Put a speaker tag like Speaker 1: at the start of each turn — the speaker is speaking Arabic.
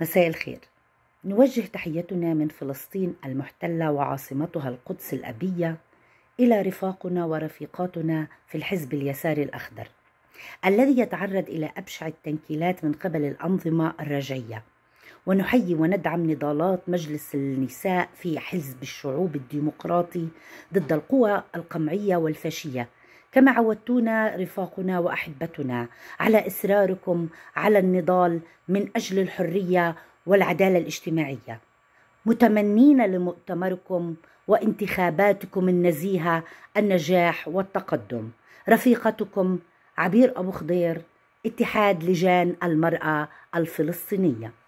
Speaker 1: مساء الخير نوجه تحيتنا من فلسطين المحتلة وعاصمتها القدس الأبية إلى رفاقنا ورفيقاتنا في الحزب اليساري الأخضر الذي يتعرض إلى أبشع التنكيلات من قبل الأنظمة الرجعية ونحيي وندعم نضالات مجلس النساء في حزب الشعوب الديمقراطي ضد القوى القمعية والفاشية كما عودتونا رفاقنا واحبتنا على اصراركم على النضال من اجل الحريه والعداله الاجتماعيه متمنين لمؤتمركم وانتخاباتكم النزيهه النجاح والتقدم رفيقتكم عبير ابو خضير اتحاد لجان المراه الفلسطينيه